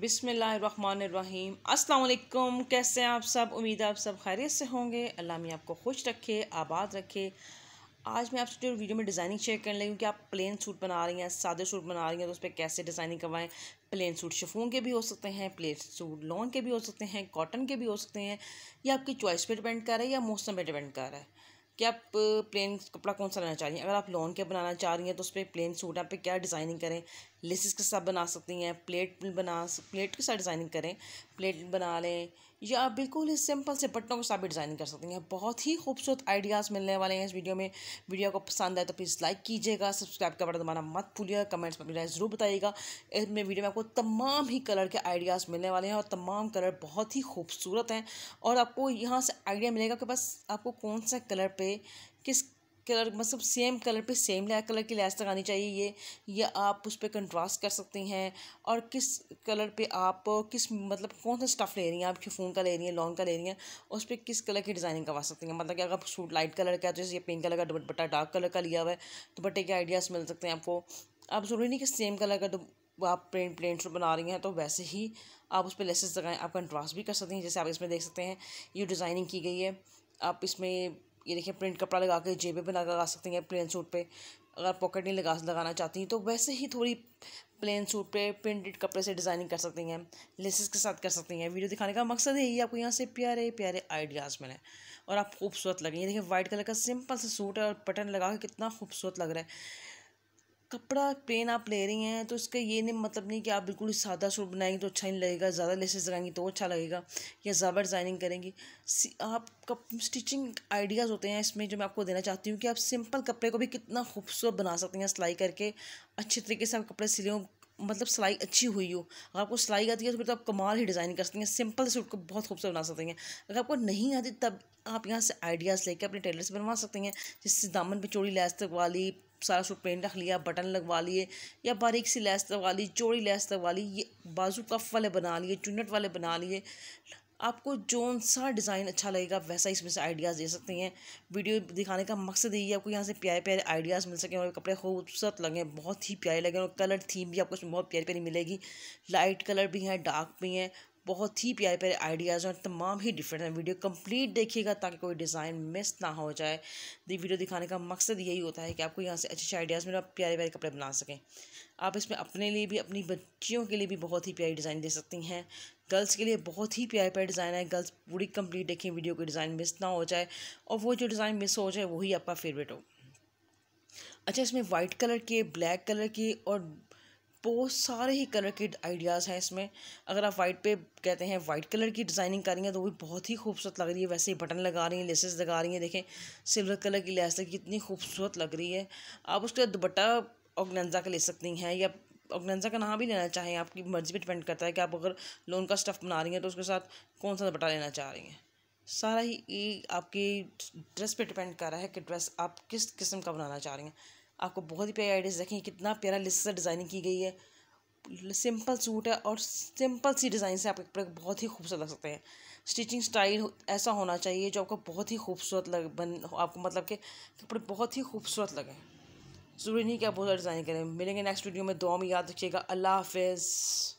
बिसमीम अस्सलाम कैसे हैं आप सब उम्मीद है आप सब खैरियत से होंगे अल्लाह में आपको खुश रखे आबाद रखे आज मैं आपसे जो वीडियो में डिज़ाइनिंग शेयर करने लगी हूँ कि आप प्लेन सूट बना रही हैं सादे सूट बना रही हैं तो उस पर कैसे डिज़ाइनिंग करवाएं प्लेन सूट शफून के भी हो सकते हैं प्लेन सूट लॉन के भी हो सकते हैं कॉटन के भी हो सकते हैं या आपकी चॉइस पर डिपेंड कर रहा है या मौसम पर डिपेंड कर रहा है कि आप प्लेन कपड़ा कौन सा लेना चाह रही हैं अगर आप लॉन के बनाना चाह रही हैं तो उस पर प्लेन सूट आप पे क्या डिज़ाइनिंग करें लेसिस के साथ बना सकती हैं प्लेट बना प्लेट के साथ डिज़ाइनिंग करें प्लेट बना लें या आप बिल्कुल ही सिंपल से बटनों के साथ भी डिज़ाइनिंग कर सकती हैं बहुत ही खूबसूरत आइडियाज़ मिलने वाले हैं इस वीडियो में वीडियो को पसंद आए तो प्लीज़ लाइक कीजिएगा सब्सक्राइब का बटन दबाना मत भूलिएगा कमेंट्स में अपनी ज़रूर बताइएगा इसमें वीडियो में आपको तमाम ही कलर के आइडियाज़ मिलने वाले हैं और तमाम कलर बहुत ही खूबसूरत हैं और आपको यहाँ से आइडिया मिलेगा कि बस आपको कौन सा कलर पर किस कलर मतलब सेम कलर पे सेम कलर की लैस लगानी चाहिए ये या आप उस पर कंट्रास्ट कर सकती हैं और किस कलर पे आप किस मतलब कौन सा स्टफ़ ले रही हैं आप शिफोन का ले रही हैं लॉन्ग का ले रही हैं उस पर किस कलर की डिज़ाइनिंग करवा सकती हैं मतलब कि अगर आप सूट लाइट कलर का है तो जैसे पिंक कलर का दुपट्टा डार्क कलर का लिया हुआ है दुपट्टे के आइडियाज़ मिल सकते हैं आपको आप ज़रूरी नहीं कि सेम कलर का आप प्लेन प्लेन सूट बना रही हैं तो वैसे ही आप उस पर लेसेस लगाएं आप कंट्रास्ट भी कर सकती हैं जैसे आप इसमें देख सकते हैं ये डिज़ाइनिंग की गई है आप इसमें ये देखिए प्रिंट कपड़ा लगा के जेबें भी लगा सकते हैं प्लेन सूट पे अगर पॉकेट नहीं लगा लगाना चाहती हैं तो वैसे ही थोड़ी प्लेन सूट पे प्रिंटेड कपड़े से डिज़ाइनिंग कर सकती हैं लेसेस के साथ कर सकती हैं वीडियो दिखाने का मकसद यही है आपको यहाँ से प्यारे प्यारे आइडियाज़ मिले और आप खूबसूरत लगें ये देखिए वाइट कलर का सिंपल सा सूट है और बटन लगा के कितना खूबसूरत लग रहा है कपड़ा प्लेन आप ले रही हैं तो इसका ये नहीं मतलब नहीं कि आप बिल्कुल सादा सूट बनाएंगी तो अच्छा नहीं लगेगा ज़्यादा लेसेस लगाएंगी तो अच्छा लगेगा या ज़्यादा डिज़ाइनिंग करेंगी कप स्टिचिंग आइडियाज़ होते हैं इसमें जो मैं आपको देना चाहती हूँ कि आप सिंपल कपड़े को भी कितना खूबसूरत बना सकते हैं सिलाई करके अच्छे तरीके से आप कपड़े सिले हो मतलब सिलाई अच्छी हुई हो अगर आपको सिलाई आती है तो फिर तो आप कमाल ही डिज़ाइन कर सकते हैं सिंपल सूट को बहुत खूबसूरत बना सकते हैं अगर आपको नहीं आती तब आप यहाँ से आइडियाज़ लेके अपने टेलर से बनवा सकते हैं जिससे दामन पे चोड़ी लैस तक वाली सारा सूट पेंट रख लिया बटन लगवा लिए या बारीक सी लेस लगवा ली चौड़ी लेस लगवा ली ये बाजू कफ वाले बना लिए चुनट वाले बना लिए आपको जौन सा डिज़ाइन अच्छा लगेगा वैसा इसमें से आइडियाज़ दे सकते हैं वीडियो दिखाने का मकसद यही है आपको यहाँ से प्यारे प्यारे आइडियाज़ मिल सकें और कपड़े खूबसूरत लगें बहुत ही प्यारे लगें और कलर थीम भी आपको इसमें बहुत प्यारी प्यारी मिलेगी लाइट कलर भी हैं डार्क भी हैं बहुत ही प्यारे प्यारे आइडियाज़ और तमाम ही डिफरेंट हैं वीडियो कंप्लीट देखिएगा ताकि कोई डिज़ाइन मिस ना हो जाए दी वीडियो दिखाने का मकसद यही होता है कि आपको यहाँ से अच्छे अच्छे आइडियाज़ में आप प्यारे प्यारे कपड़े बना सकें आप इसमें अपने लिए भी अपनी बच्चियों के लिए भी बहुत ही प्यारी डिज़ाइन दे सकती हैं गर्ल्स के लिए बहुत ही प्यारे प्यारे डिज़ाइन है गर्ल्स पूरी कम्प्लीट देखें वीडियो को डिज़ाइन मिस ना हो जाए और वो जो डिज़ाइन मिस हो जाए वही आपका फेवरेट हो अच्छा इसमें वाइट कलर के ब्लैक कलर के और बहुत सारे ही कलर के आइडियाज़ हैं इसमें अगर आप वाइट पे कहते हैं वाइट कलर की डिज़ाइनिंग कर रही हैं तो वो बहुत ही खूबसूरत लग रही है वैसे ही बटन लगा रही हैं लेसेस लगा रही हैं देखें सिल्वर कलर की लेस लगी कितनी खूबसूरत लग रही है आप उसके बाद दुपट्टा ऑगनजा का ले सकती हैं या ऑर्गेन्जा का नाम भी लेना चाहें आपकी मर्ज़ी पर डिपेंड करता है कि आप अगर लोन का स्टफ़ बना रही हैं तो उसके साथ कौन सा दुपट्टा लेना चाह रही हैं सारा ही आपकी ड्रेस पर डिपेंड कर रहा है कि ड्रेस आप किस किस्म का बनाना चाह रही हैं आपको बहुत ही प्यारी आइडियाज़ देखें कितना प्यारा लिस्ट से डिज़ाइनिंग की गई है सिंपल सूट है और सिंपल सी डिज़ाइन से आपके कपड़े बहुत ही खूबसूरत लग सकते हैं स्टिचिंग स्टाइल ऐसा होना चाहिए जो आपको बहुत ही खूबसूरत लग बन आपको मतलब के कपड़े बहुत ही खूबसूरत लगे ज़रूरी नहीं कि आप बहुत डिज़ाइन करें मिलेंगे नेक्स्ट वीडियो में दो में याद रखिएगा अल्लाह हाफिज़